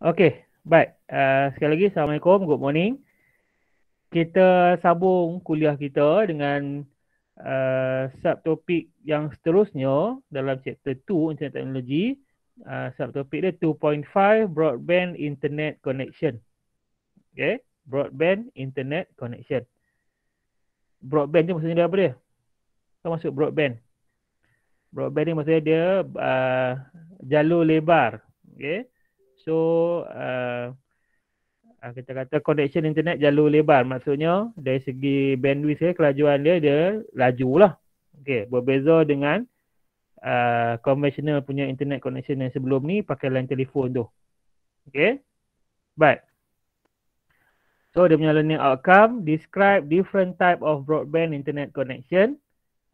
Okey, baik. Uh, sekali lagi assalamualaikum, good morning. Kita sabung kuliah kita dengan uh, subtopik yang seterusnya dalam chapter 2 internet teknologi. Uh, ah, subtopik dia 2.5 broadband internet connection. Okey, broadband internet connection. Broadband tu maksudnya dia apa dia? Kita masuk broadband? Broadband ni maksudnya dia uh, jalur lebar. Okey so uh, eh, ah, kita kata connection internet jalur lebar maksudnya dari segi bandwidth dia kelajuan dia dia lah. okey berbeza dengan uh, conventional punya internet connection yang sebelum ni pakai line telefon tu okey baik. So dia punya learning outcome describe different type of broadband internet connection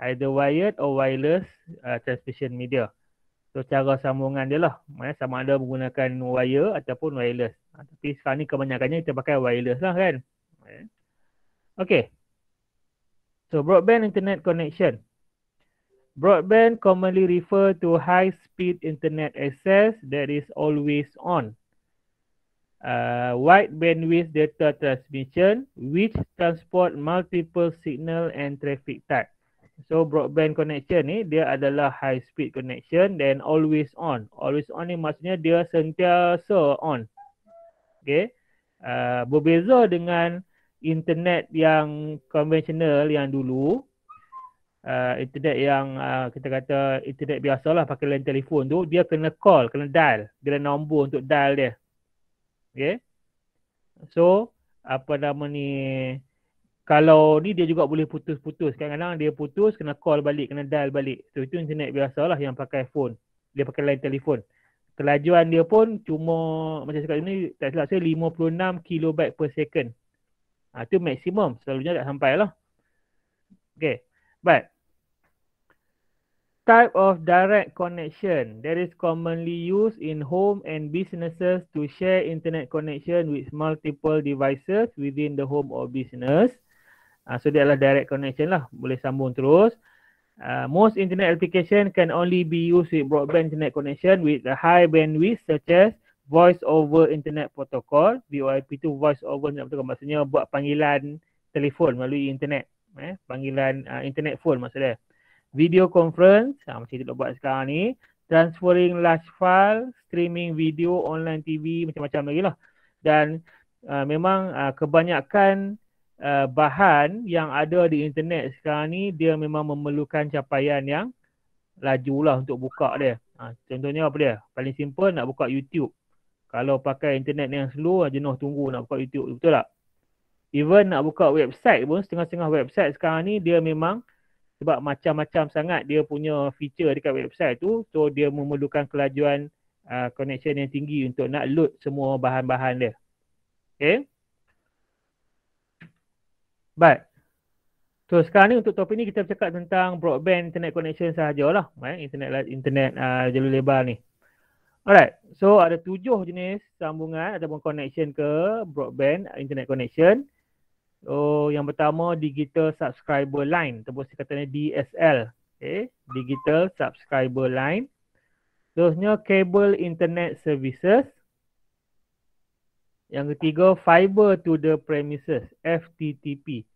either wired or wireless uh, transmission media. Uh, So cara sambungan dia lah. Maksudnya eh, sama ada menggunakan wire ataupun wireless. Ha, tapi sekarang ni kebanyakannya kita pakai wireless lah kan. Eh. Okay. So broadband internet connection. Broadband commonly refer to high speed internet access that is always on. Uh, wide bandwidth data transmission which transport multiple signal and traffic type. So broadband connection ni dia adalah high speed connection then always on. Always on ni maksudnya dia sentiasa on. Okay. Uh, berbeza dengan internet yang konvensional yang dulu. Uh, internet yang uh, kita kata internet biasalah pakai line telefon tu dia kena call, kena dial. Dia ada nombor untuk dial dia. Okay. So apa nama ni kalau ni dia juga boleh putus-putus kadang-kadang dia putus kena call balik kena dial balik so itu internet biasa lah yang pakai phone dia pakai line telefon kelajuan dia pun cuma macam cakap ni tak silap saya 56 kilobyte per second ha, tu maksimum selalunya tak sampai lah okay but Type of direct connection that is commonly used in home and businesses to share internet connection with multiple devices within the home or business. Uh, so dia adalah direct connection lah. Boleh sambung terus. Uh, most internet application can only be used with broadband internet connection with a high bandwidth such as voice over internet protocol. VoIP tu voice over internet protocol. Maksudnya buat panggilan telefon melalui internet. Eh, panggilan uh, internet phone maksudnya. Video conference. Uh, macam kita buat sekarang ni. Transferring large file, streaming video, online TV, macam-macam lagi lah. Dan uh, memang uh, kebanyakan uh, bahan yang ada di internet sekarang ni dia memang memerlukan capaian yang laju lah untuk buka dia. Ha, contohnya apa dia? Paling simple nak buka YouTube. Kalau pakai internet yang slow, ah, jenuh tunggu nak buka YouTube. Betul tak? Even nak buka website pun, setengah-setengah website sekarang ni dia memang sebab macam-macam sangat dia punya feature dekat website tu so dia memerlukan kelajuan uh, connection yang tinggi untuk nak load semua bahan-bahan dia. Okay? Baik. So sekarang ni untuk topik ni kita bercakap tentang broadband internet connection sahajalah. Eh? Internet internet uh, jalur lebar ni. Alright. So ada tujuh jenis sambungan ataupun connection ke broadband internet connection. Oh, yang pertama digital subscriber line ataupun sekatanya DSL. Okay. Digital subscriber line. Seterusnya cable internet services. Yang ketiga fiber to the premises FTTP.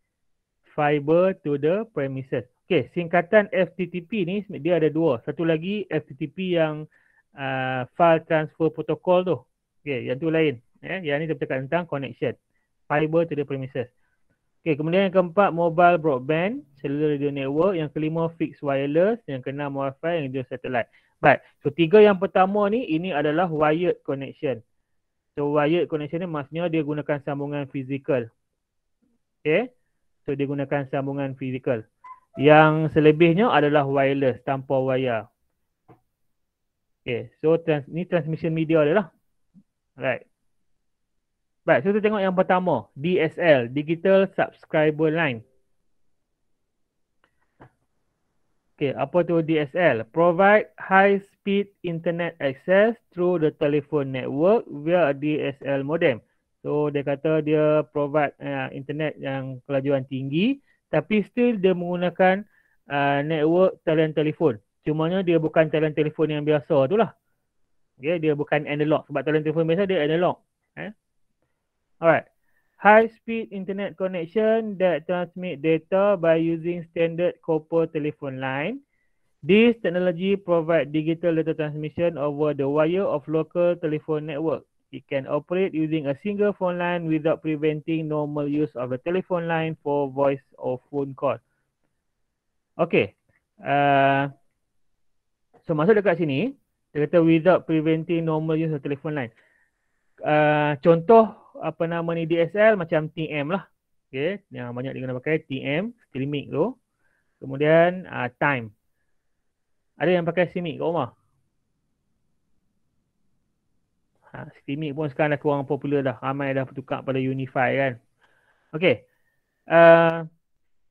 Fiber to the premises. Okey, singkatan FTTP ni dia ada dua. Satu lagi FTTP yang uh, file transfer protocol tu. Okey, yang tu lain. Eh, yang ni kita tentang connection. Fiber to the premises. Okey, kemudian yang keempat mobile broadband, cellular radio network, yang kelima fixed wireless, yang keenam WiFi yang ketujuh satellite. But, so tiga yang pertama ni ini adalah wired connection. So wired connection ni maksudnya dia gunakan sambungan fizikal. Okay. So dia gunakan sambungan fizikal. Yang selebihnya adalah wireless tanpa wire. Okay. So trans ni transmission media dia lah. Right. Baik, so kita tengok yang pertama, DSL, Digital Subscriber Line. Okay, apa tu DSL? Provide high speed internet access through the telephone network via DSL modem. So, dia kata dia provide uh, internet yang kelajuan tinggi tapi still dia menggunakan uh, network talent telefon. Cumanya dia bukan talent telefon yang biasa tu lah. Okay, dia bukan analog. Sebab talent telefon biasa dia analog. Eh? Alright high speed internet connection that transmit data by using standard copper telephone line. This technology provide digital data transmission over the wire of local telephone network. It can operate using a single phone line without preventing normal use of the telephone line for voice or phone call. Okay. Uh, so masuk dekat sini, dia kata without preventing normal use of telephone line. Uh, contoh apa nama ni DSL macam TM lah. Okay. Yang banyak digunakan pakai TM, streaming tu. Kemudian uh, time. Ada yang pakai streaming kat rumah? Ha, streaming pun sekarang dah kurang popular dah. Ramai dah bertukar pada Unify kan. Okay. Uh,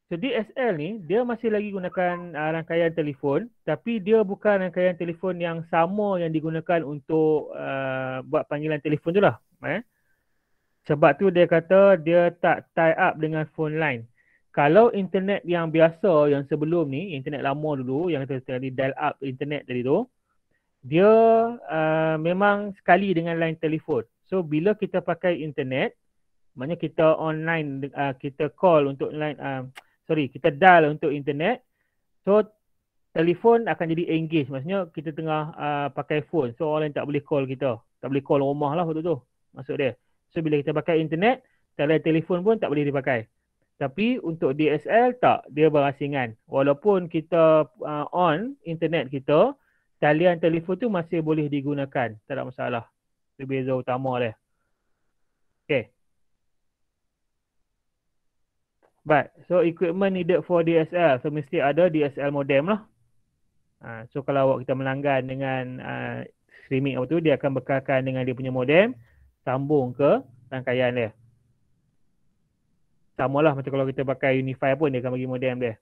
so DSL ni dia masih lagi gunakan uh, rangkaian telefon tapi dia bukan rangkaian telefon yang sama yang digunakan untuk uh, buat panggilan telefon tu lah. Eh? Sebab tu dia kata dia tak tie up dengan phone line. Kalau internet yang biasa yang sebelum ni, internet lama dulu yang kita tadi dial up internet tadi tu, dia uh, memang sekali dengan line telefon. So bila kita pakai internet, maknanya kita online uh, kita call untuk line uh, sorry, kita dial untuk internet. So telefon akan jadi engage. Maksudnya kita tengah uh, pakai phone. So orang lain tak boleh call kita. Tak boleh call rumah lah waktu tu. Maksud dia. So bila kita pakai internet, talian telefon pun tak boleh dipakai. Tapi untuk DSL tak, dia berasingan. Walaupun kita uh, on internet kita, talian telefon tu masih boleh digunakan. Tak ada masalah. Itu beza utama dia. Okay. Baik. so equipment needed for DSL. So mesti ada DSL modem lah. Uh, so kalau awak kita melanggan dengan uh, streaming apa tu, dia akan bekalkan dengan dia punya modem sambung ke rangkaian dia. Sama lah macam kalau kita pakai Unify pun dia akan bagi modem dia.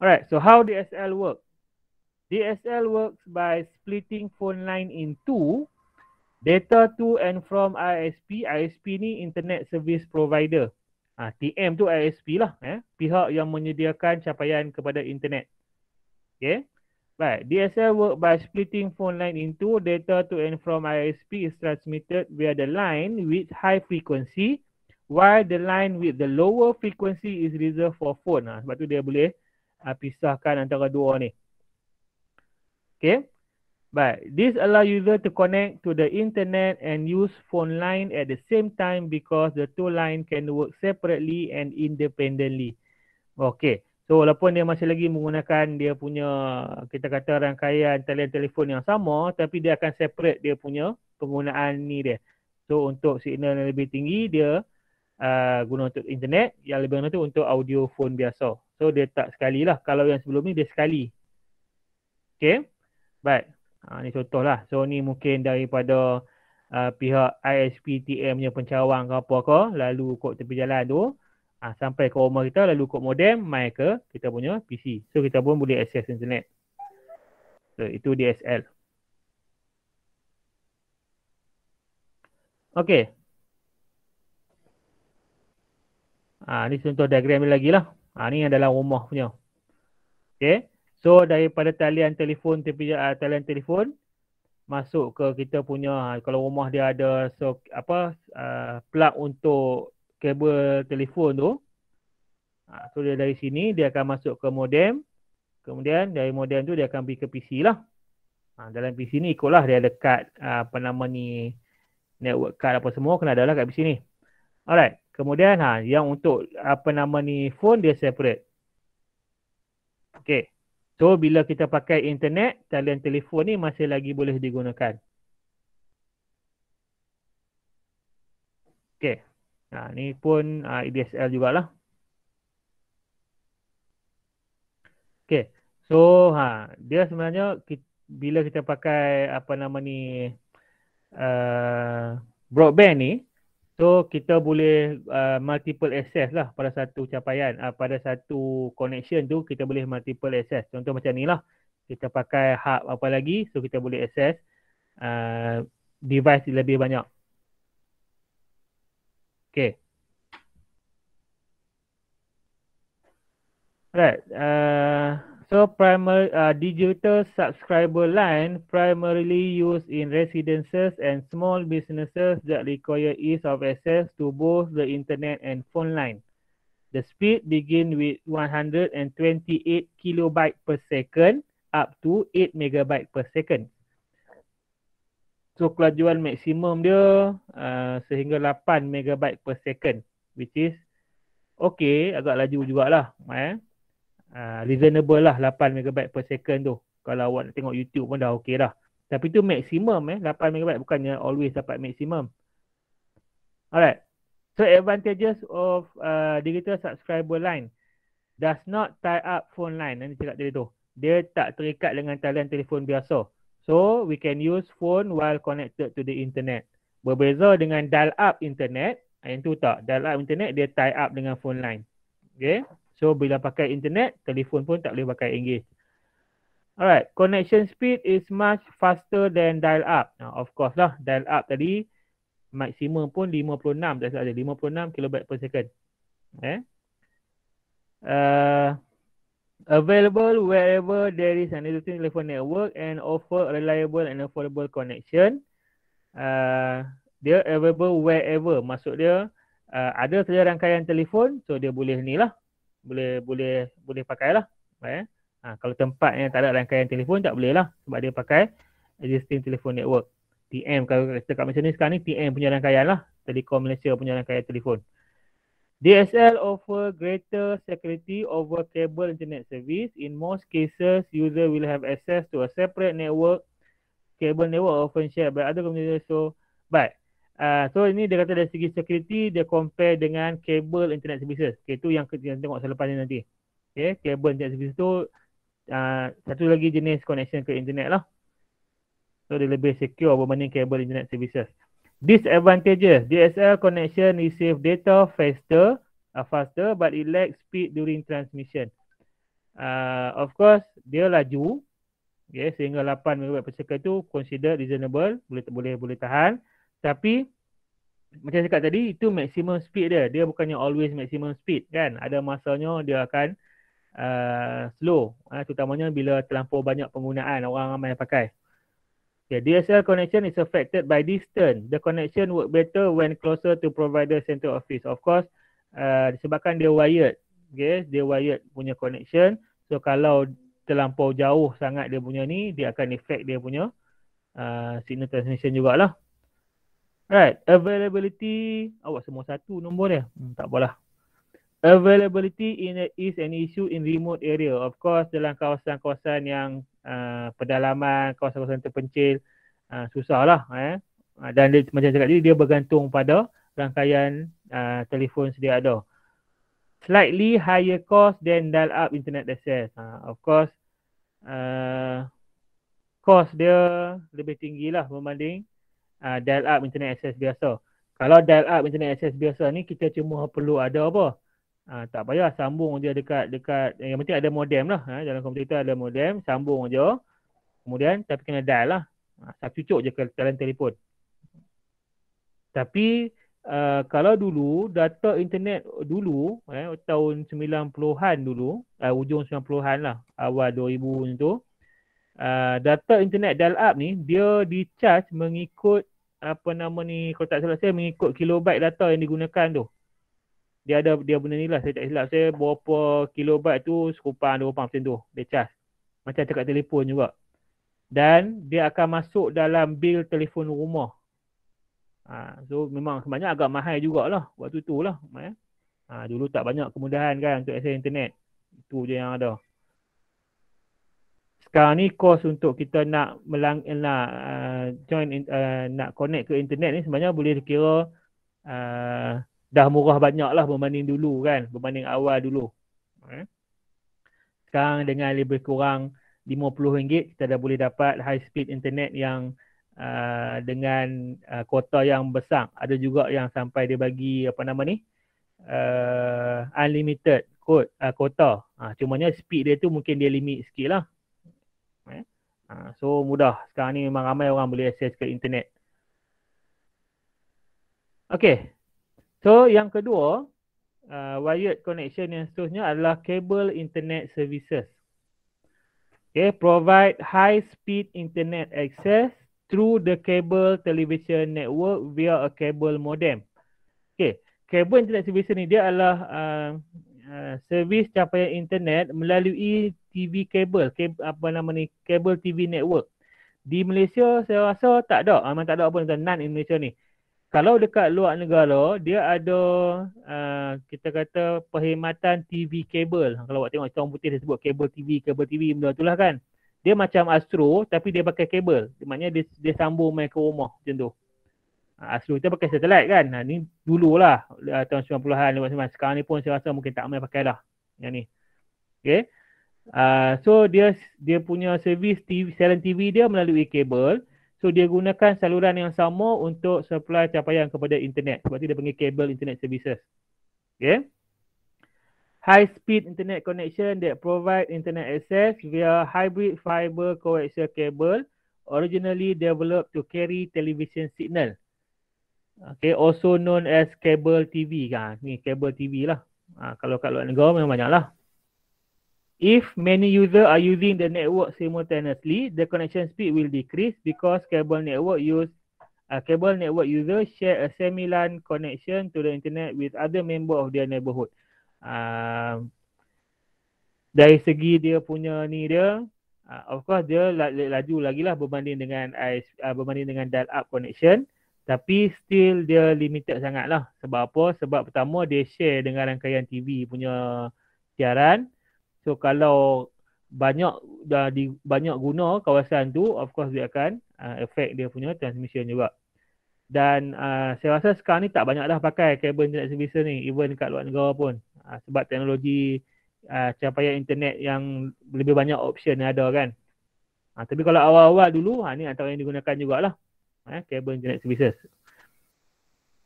Alright, so how DSL work? DSL works by splitting phone line in two, data to and from ISP. ISP ni internet service provider. Ha, ah, TM tu ISP lah. Eh? Pihak yang menyediakan capaian kepada internet. Okay. Right. DSL work by splitting phone line into data to and from ISP is transmitted via the line with high frequency while the line with the lower frequency is reserved for phone. Ha, sebab tu dia boleh ha, pisahkan antara dua ni. Okay. But this allow user to connect to the internet and use phone line at the same time because the two line can work separately and independently. Okay. So walaupun dia masih lagi menggunakan dia punya kita kata rangkaian talian telefon yang sama tapi dia akan separate dia punya penggunaan ni dia. So untuk signal yang lebih tinggi dia uh, guna untuk internet yang lebih rendah tu untuk audio phone biasa. So dia tak sekali lah kalau yang sebelum ni dia sekali. Okay. Baik. Ha, ni contoh lah. So ni mungkin daripada uh, pihak ISPTM punya pencawang ke apa ke lalu kot tepi jalan tu ha, sampai ke rumah kita lalu kod modem mai ke kita punya PC. So kita pun boleh access internet. So itu DSL. Okey. Ha, ni contoh diagram dia lagi lah. Ha, ni yang dalam rumah punya. Okay. So daripada talian telefon tepi uh, talian telefon masuk ke kita punya ha, kalau rumah dia ada so apa uh, plug untuk kabel telefon tu. Ha, so dia dari sini dia akan masuk ke modem. Kemudian dari modem tu dia akan pergi ke PC lah. Ha, dalam PC ni ikutlah dia dekat card ha, apa nama ni network card apa semua kena ada lah kat PC ni. Alright. Kemudian ha, yang untuk apa nama ni phone dia separate. Okay. So bila kita pakai internet, talian telefon ni masih lagi boleh digunakan. Okay. Nah, ha, ni pun uh, ha, EDSL jugalah. Okey. So ha dia sebenarnya kita, bila kita pakai apa nama ni uh, broadband ni so kita boleh uh, multiple access lah pada satu capaian uh, pada satu connection tu kita boleh multiple access contoh macam ni lah kita pakai hub apa lagi so kita boleh access uh, device lebih banyak ¿Qué? Right. Uh, so primary uh, digital subscriber line primarily used in residences and small businesses that require ease of access to both the internet and phone line. The speed begin with 128 kilobyte per second up to 8 megabyte per second. So kelajuan maksimum dia uh, sehingga 8 megabyte per second which is okay agak laju jugalah eh. Uh, reasonable lah 8 megabyte per second tu. Kalau awak nak tengok YouTube pun dah okay dah. Tapi tu maksimum eh 8 megabyte bukannya always dapat maksimum. Alright. So advantages of uh, digital subscriber line does not tie up phone line. Nanti cakap dia tu. Dia tak terikat dengan talian telefon biasa. So we can use phone while connected to the internet. Berbeza dengan dial up internet, ah, yang tu tak. Dial up internet dia tie up dengan phone line. Okay. So bila pakai internet, telefon pun tak boleh pakai English. Alright, connection speed is much faster than dial up. Now, of course lah, dial up tadi maksimum pun 56, tak salah 56 kilobit per second. Okay. Eh? Uh, available wherever there is an existing telephone network and offer reliable and affordable connection. Uh, dia uh, available wherever. Maksud dia uh, ada saja rangkaian telefon, so dia boleh ni lah. Boleh, boleh, boleh pakai lah. Eh? Ha, kalau tempat yang tak ada rangkaian telefon, tak boleh lah. Sebab dia pakai existing telephone network. TM, kalau kita kat Malaysia ni sekarang ni TM punya rangkaian lah. Telekom Malaysia punya rangkaian telefon. Uh, DSL offer greater security over cable internet service. In most cases, user will have access to a separate network. Cable network often shared by other communities. So, but, uh, so ini dia kata dari segi security, dia compare dengan cable internet services. Okay, tu yang kita tengok selepas ni nanti. Okay, cable internet services tu, uh, satu lagi jenis connection ke internet lah. So, dia lebih secure berbanding cable internet services. Disadvantages: DSL connection receive data faster, uh, faster, but it lacks speed during transmission. Uh, of course, dia laju, okay, sehingga 8 megabit per second tu consider reasonable, boleh boleh boleh tahan. Tapi macam cakap tadi itu maximum speed dia. Dia bukannya always maximum speed kan. Ada masanya dia akan uh, slow. Uh, terutamanya bila terlampau banyak penggunaan orang ramai pakai. Okay, DSL connection is affected by distance. The connection work better when closer to provider center office. Of course, uh, disebabkan dia wired. Okay, dia wired punya connection. So, kalau terlampau jauh sangat dia punya ni, dia akan affect dia punya uh, signal transmission jugalah. Alright, availability. Awak semua satu nombor dia. Hmm, tak apalah. Availability in a, is an issue in remote area. Of course, dalam kawasan-kawasan yang Ah, pedalaman kawasan-kawasan terpencil uh, susahlah eh ah, dan dia, macam cakap tadi dia bergantung pada rangkaian uh, telefon sedia ada slightly higher cost than dial up internet access uh, of course uh, cost dia lebih tinggi lah berbanding uh, dial up internet access biasa kalau dial up internet access biasa ni kita cuma perlu ada apa Ah ha, tak payah sambung dia dekat dekat yang penting ada modem lah. Ha, dalam komputer kita ada modem, sambung je. Kemudian tapi kena dial lah. Ha, tak cucuk je ke dalam telefon. Tapi uh, kalau dulu data internet dulu eh, tahun 90-an dulu, uh, ujung 90-an lah, awal 2000 tu, uh, data internet dial up ni dia di charge mengikut apa nama ni kalau tak salah saya mengikut kilobyte data yang digunakan tu dia ada dia benda ni lah saya tak silap saya berapa kilobat tu sekupang dua pang macam tu dia cas macam cakap telefon juga dan dia akan masuk dalam bil telefon rumah ha, so memang sebenarnya agak mahal jugalah waktu tu lah ya. ha, dulu tak banyak kemudahan kan untuk akses internet tu je yang ada sekarang ni kos untuk kita nak melang eh, nak uh, join uh, nak connect ke internet ni sebenarnya boleh dikira uh, dah murah banyak lah berbanding dulu kan berbanding awal dulu eh? sekarang dengan lebih kurang RM50 kita dah boleh dapat high speed internet yang uh, dengan uh, kuota yang besar ada juga yang sampai dia bagi apa nama ni uh, unlimited code, uh, kuota uh, cumanya speed dia tu mungkin dia limit sikit lah uh, eh? ah, so mudah sekarang ni memang ramai orang boleh access ke internet Okay, So yang kedua, uh, wired connection yang seterusnya adalah cable internet services. Okay, provide high speed internet access through the cable television network via a cable modem. Okay, cable internet services ni dia adalah uh, uh, servis capaian internet melalui TV cable, apa nama ni, cable TV network. Di Malaysia saya rasa tak ada, ah, memang tak ada pun, none in Malaysia ni kalau dekat luar negara dia ada uh, kita kata perkhidmatan TV kabel kalau awak tengok cerita orang putih dia sebut kabel TV kabel TV benda itulah kan dia macam Astro tapi dia pakai kabel maknanya dia, dia sambung main ke rumah macam tu ah, Astro kita pakai satelit kan ha, ni dululah uh, tahun 90-an lewat sembilan sekarang ni pun saya rasa mungkin tak main pakai lah yang ni okey uh, ah, so dia dia punya servis TV, siaran TV dia melalui kabel So dia gunakan saluran yang sama untuk supply capaian kepada internet. Sebab tu dia panggil cable internet services. Okay. High speed internet connection that provide internet access via hybrid fiber coaxial cable originally developed to carry television signal. Okay, also known as cable TV kan. Ha, ni cable TV lah. Ha, kalau kat luar negara memang banyak lah. If many user are using the network simultaneously, the connection speed will decrease because cable network use a uh, cable network user share a similar connection to the internet with other member of their neighborhood. Um, dari segi dia punya ni dia, uh, of course dia laju lagi lah berbanding dengan uh, berbanding dengan dial up connection. Tapi still dia limited sangat lah. Sebab apa? Sebab pertama dia share dengan rangkaian TV punya siaran. So kalau banyak dah di banyak guna kawasan tu of course dia akan uh, effect dia punya transmission juga. Dan uh, saya rasa sekarang ni tak banyak dah pakai kabel internet service ni even dekat luar negara pun uh, sebab teknologi uh, capaian internet yang lebih banyak option yang ada kan. Uh, tapi kalau awal-awal dulu ha uh, ni antara yang digunakan jugalah eh kabel internet services.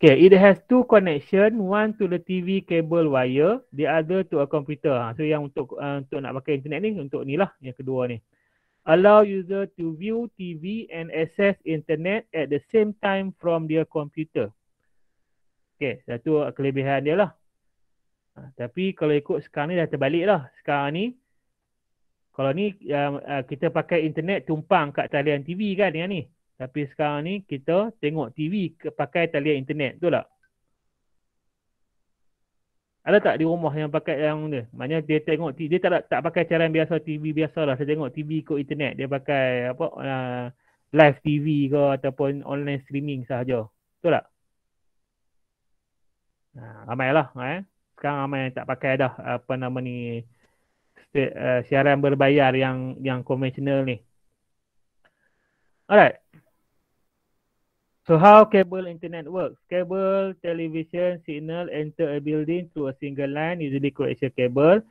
Okay, it has two connection, one to the TV cable wire, the other to a computer. Ha, so yang untuk uh, untuk nak pakai internet ni untuk ni lah yang kedua ni. Allow user to view TV and access internet at the same time from their computer. Okay, satu kelebihan dia lah. Ha, tapi kalau ikut sekarang ni dah terbalik lah. Sekarang ni, kalau ni um, uh, kita pakai internet tumpang kat talian TV kan yang ni. Tapi sekarang ni kita tengok TV ke, pakai talian internet betul tak? Ada tak di rumah yang pakai yang dia? Maknanya dia tengok dia tak tak pakai cara biasa TV biasa lah. Saya tengok TV ikut internet. Dia pakai apa uh, live TV ke ataupun online streaming sahaja. Betul tak? Nah, ramai lah. Eh. Sekarang ramai yang tak pakai dah apa nama ni uh, siaran berbayar yang yang konvensional ni. Alright. So how cable internet works? Cable television signal enter a building through a single line, usually coaxial cable.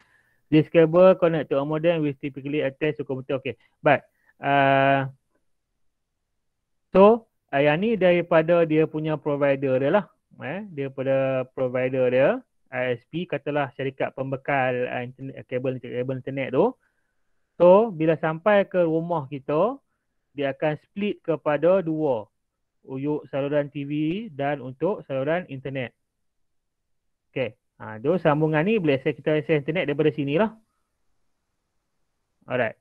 This cable connect to a modem which typically attached to computer. Okay, but uh, so yang ni daripada dia punya provider dia lah. Eh, dia pada provider dia, ISP, katalah syarikat pembekal uh, internet, kabel uh, cable internet tu. So bila sampai ke rumah kita, dia akan split kepada dua. Uyuk saluran TV dan untuk saluran internet. Okey. Ha, so sambungan ni boleh kita access internet daripada sini lah. Alright.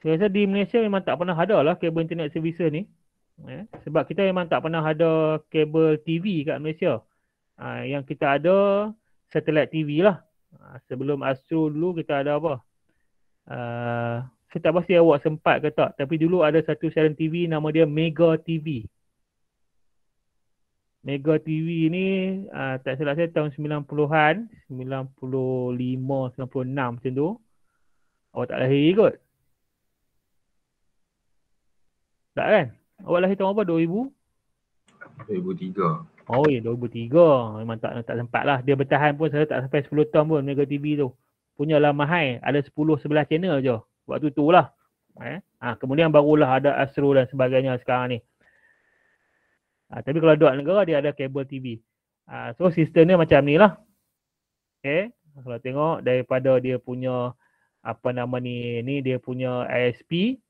Saya rasa di Malaysia memang tak pernah ada lah kabel internet services ni. Eh, sebab kita memang tak pernah ada kabel TV kat Malaysia. Ha, yang kita ada satellite TV lah. Ha, sebelum Astro dulu kita ada apa? Uh, saya tak pasti awak sempat ke tak tapi dulu ada satu siaran TV nama dia Mega TV Mega TV ni uh, tak salah saya tahun 90-an 95 96 macam tu awak tak lahir kot tak kan awak lahir tahun apa 2000 2003. Oh ya, yeah, 2003. Memang tak tak sempat lah. Dia bertahan pun saya tak sampai sepuluh tahun pun Mega TV tu. Punya lah mahal. Ada sepuluh sebelah channel je waktu tu lah. Eh? Ha, kemudian barulah ada Astro dan sebagainya sekarang ni. Ha, tapi kalau duit negara dia ada kabel TV. Ha, ah, so sistem dia macam ni lah. Okay. Eh, kalau tengok daripada dia punya apa nama ni, ni dia punya ISP.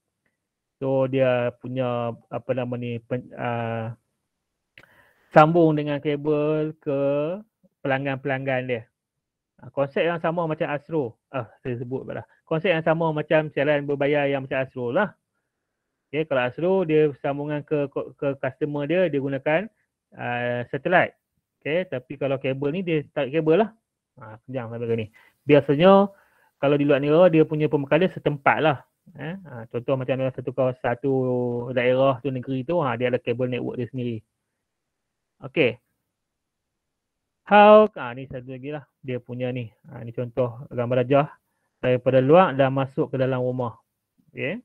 So dia punya apa nama ni, pen, uh, sambung dengan kabel ke pelanggan-pelanggan dia. Konsep yang sama macam Astro. Ah, saya sebut pula. Uh, konsep yang sama macam siaran berbayar yang macam Astro lah. Okay, kalau Astro dia sambungan ke ke customer dia dia gunakan uh, satellite. Okay, tapi kalau kabel ni dia tak kabel lah. Ha, kejam sampai ni. Biasanya kalau di luar negara dia punya pembekalan setempat lah. Eh, ha, contoh macam ada satu kawasan satu daerah tu negeri tu ha, dia ada kabel network dia sendiri. Okay. How, ha, ni satu lagi lah dia punya ni. Ha, ni contoh gambar rajah daripada luar dan masuk ke dalam rumah. Okay.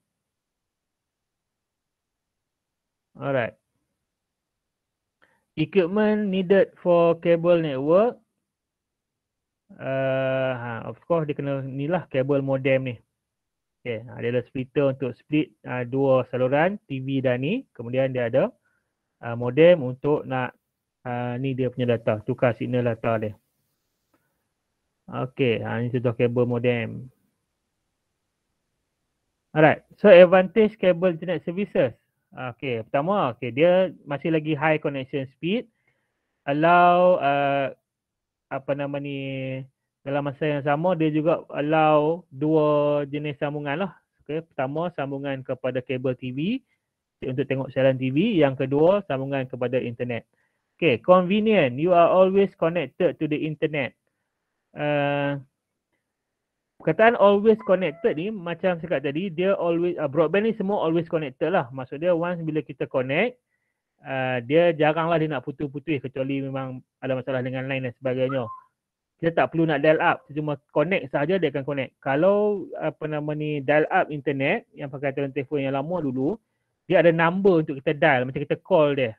Alright. Equipment needed for cable network. Uh, ha, of course, dia kena ni lah cable modem ni. Okay. Ha, dia ada splitter untuk split uh, dua saluran TV dan ni. Kemudian dia ada uh, modem untuk nak uh, ni dia punya data. Tukar signal data dia. Okay, ha, ini sudah kabel modem. Alright, so advantage kabel internet services. Okay, pertama, okay, dia masih lagi high connection speed. Allow, uh, apa nama ni, dalam masa yang sama, dia juga allow dua jenis sambungan lah. Okay, pertama, sambungan kepada kabel TV untuk tengok siaran TV. Yang kedua, sambungan kepada internet. Okay, convenient. You are always connected to the internet. Eh, perkataan always connected ni macam cakap tadi dia always uh, broadband ni semua always connected lah maksud dia once bila kita connect uh, dia jaranglah dia nak putus-putus kecuali memang ada masalah dengan line dan sebagainya kita tak perlu nak dial up cuma connect saja dia akan connect kalau apa nama ni dial up internet yang pakai telefon yang lama dulu dia ada number untuk kita dial macam kita call dia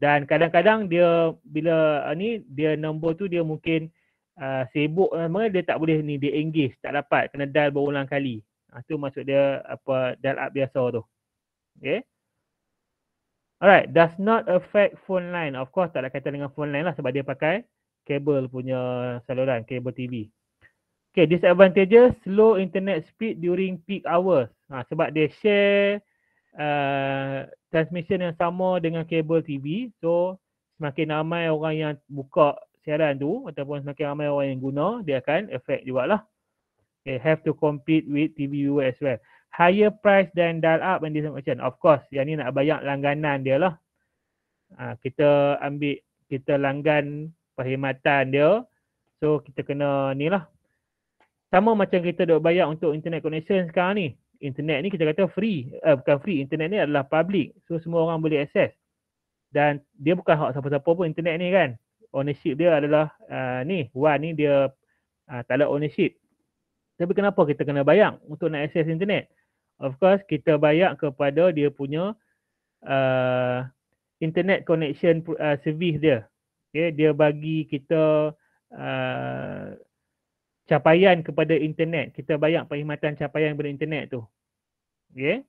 dan kadang-kadang dia bila uh, ni dia number tu dia mungkin uh, sibuk lama ah, dia tak boleh ni dia engage tak dapat kena dial berulang kali. Ah tu maksud dia apa dial up biasa tu. Okey. Alright, does not affect phone line. Of course tak ada kaitan dengan phone line lah sebab dia pakai kabel punya saluran, kabel TV. Okay, disadvantages, slow internet speed during peak hours. Ha, sebab dia share uh, transmission yang sama dengan kabel TV. So, semakin ramai orang yang buka siaran tu ataupun semakin ramai orang yang guna dia akan efek jugalah. Okay, have to compete with TV viewer as well. Higher price than dial up and this option. Of course, yang ni nak bayar langganan dia lah. Ha, kita ambil, kita langgan perkhidmatan dia. So, kita kena ni lah. Sama macam kita dah bayar untuk internet connection sekarang ni. Internet ni kita kata free. Eh, bukan free. Internet ni adalah public. So, semua orang boleh access. Dan dia bukan hak siapa-siapa pun internet ni kan ownership dia adalah uh, ni WAN ni dia uh, tak ada ownership tapi kenapa kita kena bayar untuk nak akses internet of course kita bayar kepada dia punya uh, internet connection uh, service dia okay, dia bagi kita uh, capaian kepada internet kita bayar perkhidmatan capaian kepada internet tu Okay.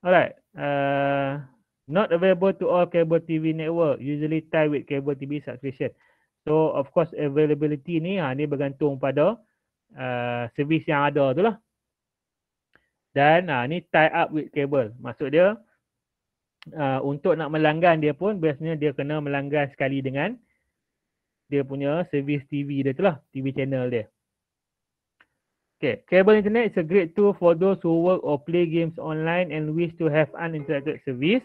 alright uh, not available to all cable TV network usually tied with cable TV subscription. So of course availability ni ha ni bergantung pada uh, servis yang ada tu lah. Dan ha, ni tie up with cable. Maksud dia uh, untuk nak melanggan dia pun biasanya dia kena melanggan sekali dengan dia punya servis TV dia tu lah, TV channel dia. Okay, cable internet is a great tool for those who work or play games online and wish to have uninterrupted service.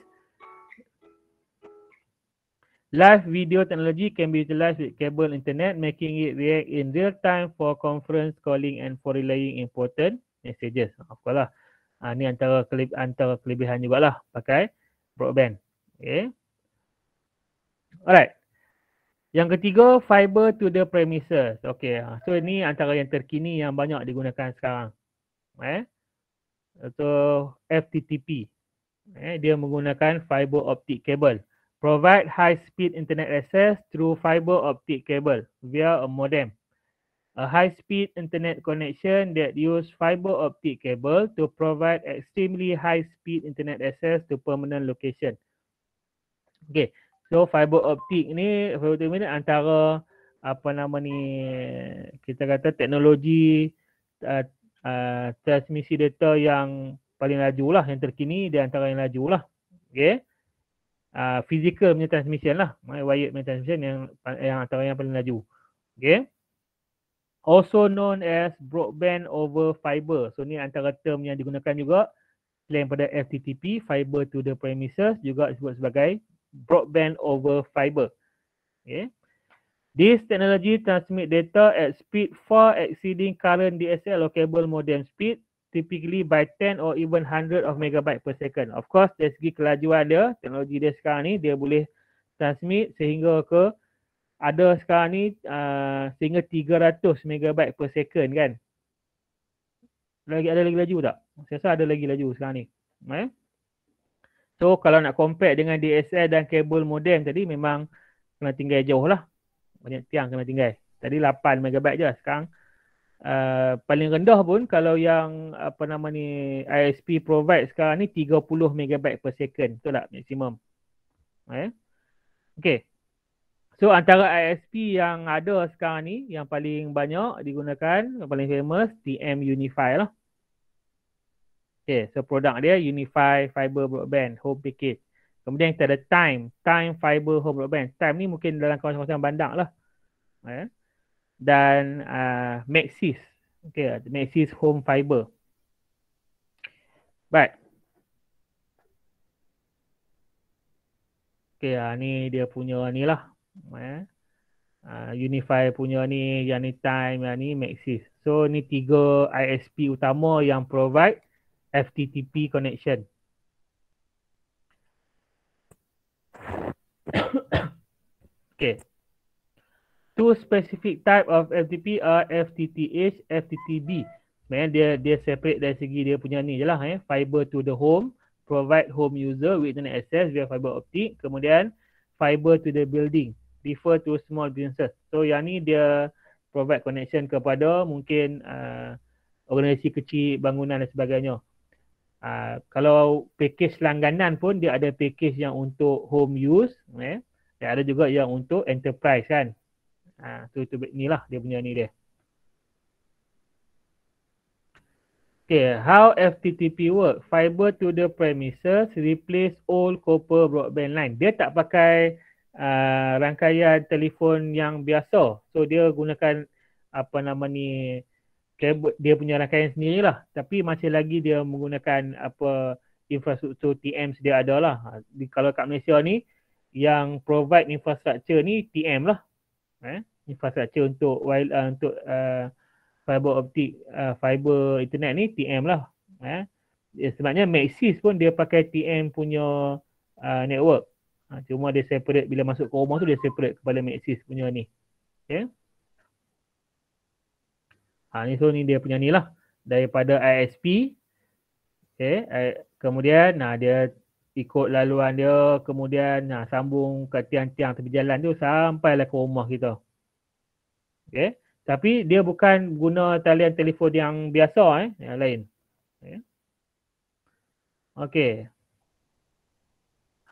Live video technology can be utilized with cable internet, making it react in real time for conference calling and for relaying important messages. Of course Ha, ni antara, kelib- antara kelebihan juga lah pakai broadband. Okay. Alright. Yang ketiga, fiber to the premises. Okay. Ah, so, ni antara yang terkini yang banyak digunakan sekarang. Eh. Atau FTTP. Eh, dia menggunakan fiber optic cable provide high speed internet access through fiber optic cable via a modem. A high speed internet connection that use fiber optic cable to provide extremely high speed internet access to permanent location. Okay, so fiber optic ni, fiber optic ni antara apa nama ni kita kata teknologi uh, uh, transmisi data yang paling laju lah yang terkini di antara yang laju lah. Okay. Ah, physical punya transmission lah wired punya transmission yang yang atau yang paling laju Okay. also known as broadband over fiber so ni antara term yang digunakan juga selain pada FTTP fiber to the premises juga disebut sebagai broadband over fiber Okay. This technology transmit data at speed far exceeding current DSL or cable modem speed typically by 10 or even 100 of megabyte per second. Of course, dari segi kelajuan dia, teknologi dia sekarang ni, dia boleh transmit sehingga ke ada sekarang ni uh, sehingga 300 megabyte per second kan. Lagi ada lagi laju tak? Saya rasa ada lagi laju sekarang ni. Eh? So kalau nak compare dengan DSL dan kabel modem tadi memang kena tinggal jauh lah. Banyak tiang kena tinggal. Tadi 8 megabyte je lah. sekarang uh, paling rendah pun kalau yang apa nama ni ISP provide sekarang ni 30 megabyte per second betul tak maksimum eh okey so antara ISP yang ada sekarang ni yang paling banyak digunakan yang paling famous TM Unify lah okey so produk dia Unify Fiber Broadband Home Package kemudian kita ada Time Time Fiber Home Broadband Time ni mungkin dalam kawasan-kawasan bandar lah eh? dan uh, Maxis. Okay, Maxis Home Fiber. Baik. Okay, uh, ah, ni dia punya ni lah. Eh. Uh, Unify punya ni, yang ni Time, yang ni Maxis. So, ni tiga ISP utama yang provide FTTP connection. okay two specific type of FTP are FTTH, FTTB. Man, dia dia separate dari segi dia punya ni je lah. Eh. Fiber to the home, provide home user with internet access via fiber optic. Kemudian, fiber to the building, refer to small businesses. So, yang ni dia provide connection kepada mungkin uh, organisasi kecil, bangunan dan sebagainya. Uh, kalau package langganan pun, dia ada package yang untuk home use. Eh. Dan ada juga yang untuk enterprise kan. Ha, tu tu ni lah dia punya ni dia. Okay, how FTTP work? Fiber to the premises replace old copper broadband line. Dia tak pakai uh, rangkaian telefon yang biasa. So dia gunakan apa nama ni dia punya rangkaian sendiri lah. Tapi masih lagi dia menggunakan apa infrastruktur TM dia ada lah. Ha, kalau kat Malaysia ni yang provide infrastruktur ni TM lah. Eh? infrastruktur untuk wire uh, untuk uh, fiber optik uh, fiber internet ni TM lah eh, eh sebenarnya Maxis pun dia pakai TM punya uh, network ha, cuma dia separate bila masuk ke rumah tu dia separate kepada Maxis punya ni okey ya. ha ni so ni dia punya ni lah daripada ISP okey ya, eh, kemudian nah ha, dia ikut laluan dia kemudian nah ha, sambung ke tiang-tiang tepi jalan tu sampailah ke rumah kita Okay. Tapi dia bukan guna talian telefon yang biasa eh, yang lain. Okay. okay.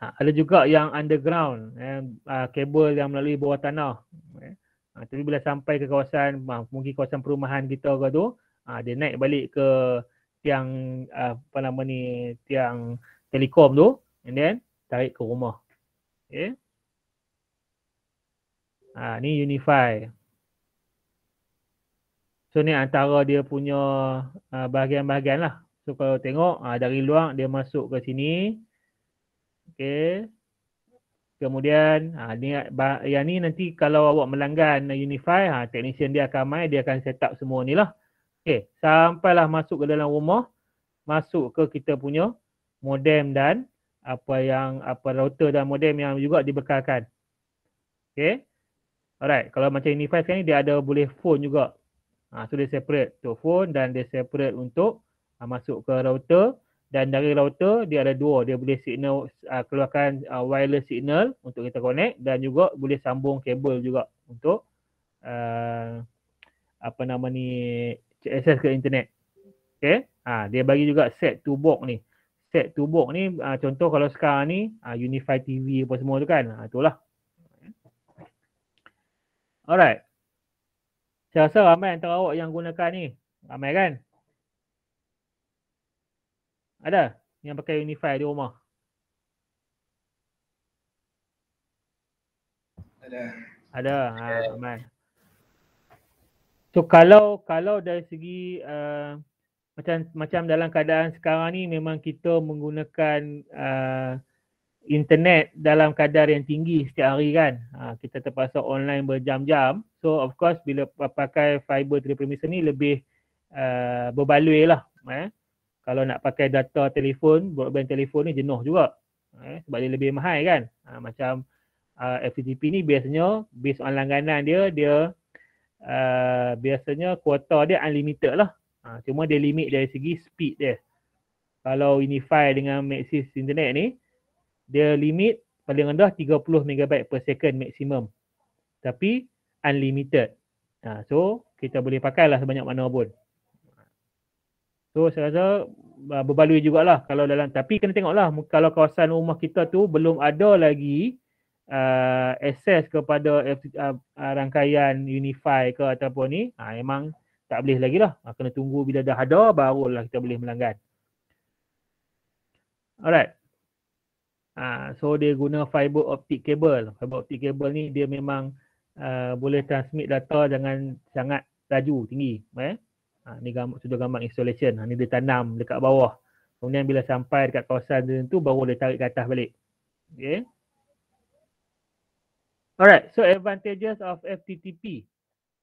Ha, ada juga yang underground, eh, uh, kabel yang melalui bawah tanah. Okay. Ha, tapi bila sampai ke kawasan, ha, mungkin kawasan perumahan kita ke tu, ha, dia naik balik ke tiang, uh, apa nama ni, tiang telekom tu. And then, tarik ke rumah. Okay. Ha, ni unify. So ni antara dia punya uh, bahagian-bahagian lah. So kalau tengok uh, dari luar dia masuk ke sini. Okay. Kemudian uh, yang ni nanti kalau awak melanggan Unify, teknisi dia akan main, dia akan set up semua ni lah. Okay. Sampailah masuk ke dalam rumah. Masuk ke kita punya modem dan apa yang apa router dan modem yang juga dibekalkan. Okay. Alright, kalau macam Unify kan ni dia ada boleh phone juga. Ha, so dia separate untuk phone dan dia separate untuk ha, masuk ke router dan dari router dia ada dua dia boleh signal ha, keluarkan ha, wireless signal untuk kita connect dan juga boleh sambung kabel juga untuk ha, apa nama ni access ke internet. Okay? Ha, dia bagi juga set to box ni. Set to box ni ha, contoh kalau sekarang ni ha, Unify TV apa semua tu kan. Ha, itulah. Alright. Saya rasa ramai lah, antara awak yang gunakan ni. Ramai kan? Ada yang pakai Unify di rumah? Ada. Ada. Ha, ramai. So kalau kalau dari segi uh, macam macam dalam keadaan sekarang ni memang kita menggunakan uh, internet dalam kadar yang tinggi setiap hari kan. Ha, kita terpaksa online berjam-jam. So of course bila pakai fiber telepromiser ni lebih uh, berbaloi lah. Eh. Kalau nak pakai data telefon, broadband telefon ni jenuh juga. Eh, sebab dia lebih mahal kan. Ha, macam uh, FTTP ni biasanya based on langganan dia, dia uh, biasanya kuota dia unlimited lah. Ha, cuma dia limit dari segi speed dia. Kalau unify dengan Maxis internet ni, dia limit paling rendah 30 MB per second maksimum tapi unlimited ha, so kita boleh pakai lah sebanyak mana pun so saya rasa ah, berbaloi jugalah kalau dalam tapi kena tengok lah kalau kawasan rumah kita tu belum ada lagi uh, ah, akses kepada uh, uh, rangkaian unify ke ataupun ni ha, memang tak boleh lagi lah kena tunggu bila dah ada barulah kita boleh melanggan alright Ah, so dia guna fiber optic cable. Fiber optic cable ni dia memang uh, boleh transmit data dengan sangat laju tinggi. Eh? Ha, ni gambar, sudah gambar installation. Ha, ni dia tanam dekat bawah. Kemudian bila sampai dekat kawasan dia tu baru dia tarik ke atas balik. Okay. Alright, so advantages of FTTP.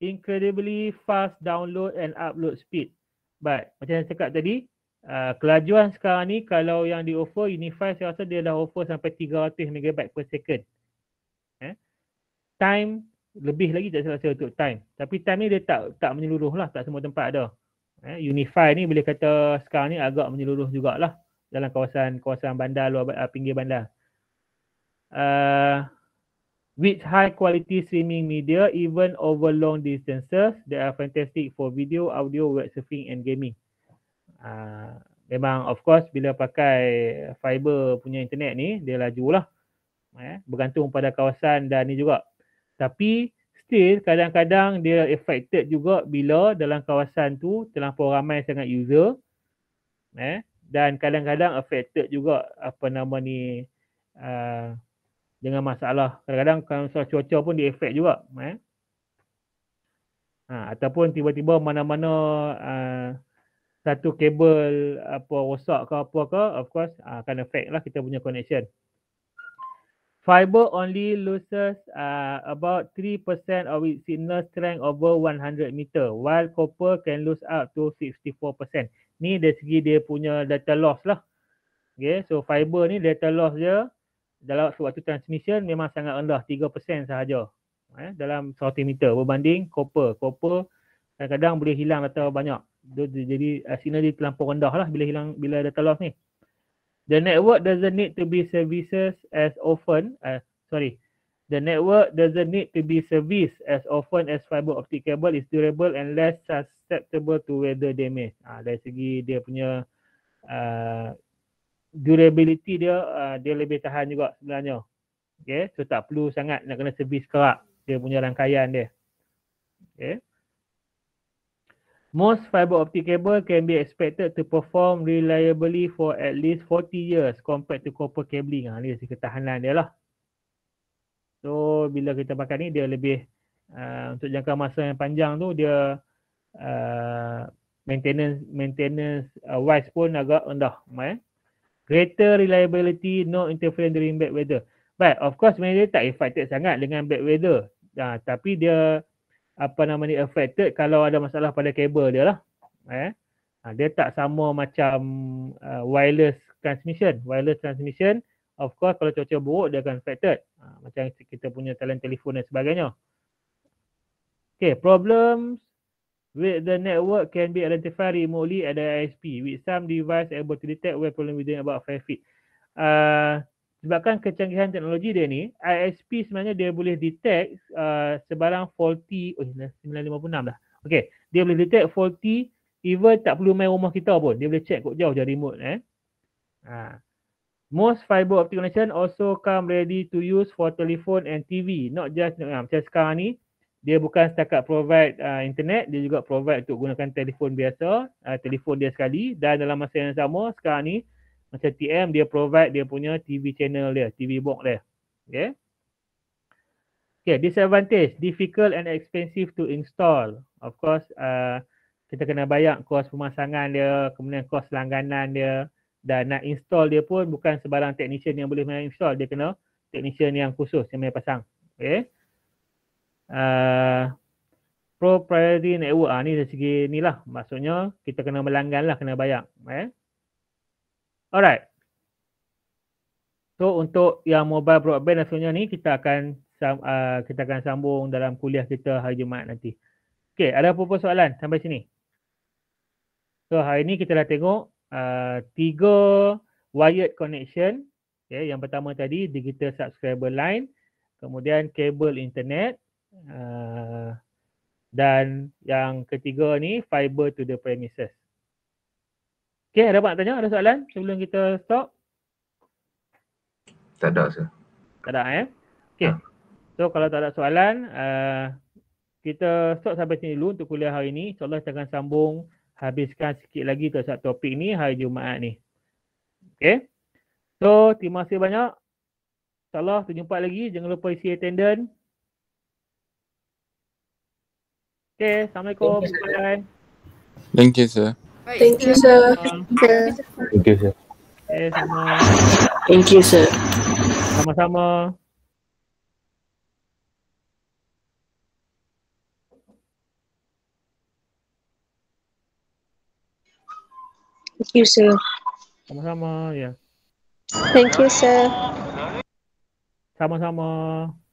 Incredibly fast download and upload speed. But macam saya cakap tadi, uh, kelajuan sekarang ni kalau yang di offer Unify saya rasa dia dah offer sampai 300 MB per second. Eh? Time lebih lagi tak selesai untuk time. Tapi time ni dia tak tak menyeluruh lah, tak semua tempat ada. Eh? Unify ni boleh kata sekarang ni agak menyeluruh jugalah dalam kawasan kawasan bandar luar ah, pinggir bandar. Uh, with high quality streaming media even over long distances they are fantastic for video, audio, web surfing and gaming. Ah, memang of course bila pakai fiber punya internet ni dia laju lah. eh bergantung pada kawasan dan ni juga tapi still kadang-kadang dia affected juga bila dalam kawasan tu terlampau ramai sangat user eh dan kadang-kadang affected juga apa nama ni uh, dengan masalah kadang-kadang kalau cuaca pun dia affect juga eh ha, ataupun tiba-tiba mana-mana uh, satu kabel apa rosak ke apa ke of course uh, akan affect lah kita punya connection fiber only loses uh, about 3% of its signal strength over 100 meter while copper can lose up to 64% ni dari segi dia punya data loss lah okay so fiber ni data loss dia dalam waktu transmission memang sangat rendah 3% sahaja eh, dalam 100 meter berbanding copper copper kadang-kadang boleh hilang data banyak dia, jadi eh, signal dia terlampau rendah lah bila hilang bila ada loss ni. The network doesn't need to be serviced as often uh, sorry. The network doesn't need to be serviced as often as fiber optic cable is durable and less susceptible to weather damage. Ah uh, dari segi dia punya uh, durability dia uh, dia lebih tahan juga sebenarnya. Okay, so tak perlu sangat nak kena servis kerak dia punya rangkaian dia. Okay. Most fiber optic cable can be expected to perform reliably for at least 40 years compared to copper cabling. Ha, ni dari ketahanan dia lah. So bila kita pakai ni dia lebih uh, untuk jangka masa yang panjang tu dia uh, maintenance maintenance uh, wise pun agak rendah. Eh? Greater reliability, no interference during bad weather. But of course, mereka tak affected sangat dengan bad weather. Uh, tapi dia apa nama ni affected kalau ada masalah pada kabel dia lah eh ha, dia tak sama macam uh, wireless transmission wireless transmission of course kalau cuaca buruk dia akan affected ha, macam kita punya talian telefon dan sebagainya okay problems with the network can be identified remotely at the ISP with some device able to detect where problem within about 5 feet uh, Sebabkan kecanggihan teknologi dia ni, ISP sebenarnya dia boleh detect uh, sebarang faulty, oh 956 dah. Okay, dia boleh detect faulty even tak perlu main rumah kita pun. Dia boleh check kot jauh je remote eh. Ha. Most fiber optic connection also come ready to use for telephone and TV. Not just, uh, macam sekarang ni, dia bukan setakat provide uh, internet, dia juga provide untuk gunakan telefon biasa, uh, telefon dia sekali dan dalam masa yang sama sekarang ni macam TM dia provide dia punya TV channel dia, TV box dia. Okay. Okay, disadvantage. Difficult and expensive to install. Of course, uh, kita kena bayar kos pemasangan dia, kemudian kos langganan dia dan nak install dia pun bukan sebarang technician yang boleh main install. Dia kena technician yang khusus yang main pasang. Okay. Uh, proprietary network. Ha, ni dari segi ni lah. Maksudnya kita kena melanggan lah, kena bayar. Okay. Eh? Alright. So untuk yang mobile broadband maksudnya ni kita akan uh, kita akan sambung dalam kuliah kita hari Jumaat nanti. Okay, ada apa-apa soalan sampai sini? So hari ni kita dah tengok uh, tiga wired connection. Okay, yang pertama tadi digital subscriber line. Kemudian kabel internet. Uh, dan yang ketiga ni fiber to the premises. Okay, ada apa tanya? Ada soalan sebelum kita stop? Tak ada, sir. Tak ada, eh? Okay. Ha. Ah. So, kalau tak ada soalan, uh, kita stop sampai sini dulu untuk kuliah hari ini. InsyaAllah kita akan sambung habiskan sikit lagi ke satu topik ni hari Jumaat ni. Okay. So, terima kasih banyak. InsyaAllah kita jumpa lagi. Jangan lupa isi attendant. Okay, Assalamualaikum. Thank Thank you, sir. Thank you, sir. Thank you, sir. Eh, sama. Thank you, sir. Sama-sama. Thank you, sir. Sama-sama, ya. Yeah. Thank you, sir. Sama-sama.